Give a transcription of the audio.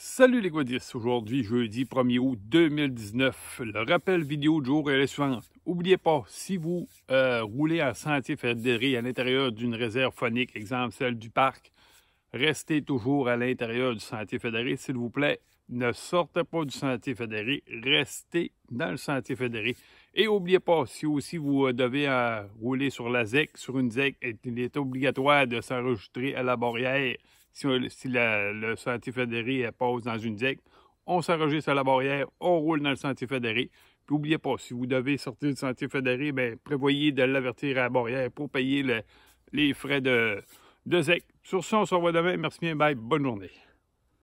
Salut les Guadis, aujourd'hui jeudi 1er août 2019. Le rappel vidéo du jour est le suivant. N'oubliez pas, si vous euh, roulez en sentier fédéré à l'intérieur d'une réserve phonique, exemple celle du parc, restez toujours à l'intérieur du sentier fédéré, s'il vous plaît. Ne sortez pas du sentier fédéré, restez dans le sentier fédéré. Et n'oubliez pas, si aussi vous euh, devez euh, rouler sur la ZEC, sur une ZEC, il est obligatoire de s'enregistrer à la barrière. Si, le sentier fédéré passe dans une ZEC, on s'enregistre à la barrière, on roule dans le sentier fédéré. Puis n'oubliez pas, si vous devez sortir du sentier fédéré, ben, prévoyez de l'avertir à la barrière pour payer les frais de, de ZEC. Sur ce, on se revoit demain. Merci bien, bye, bonne journée.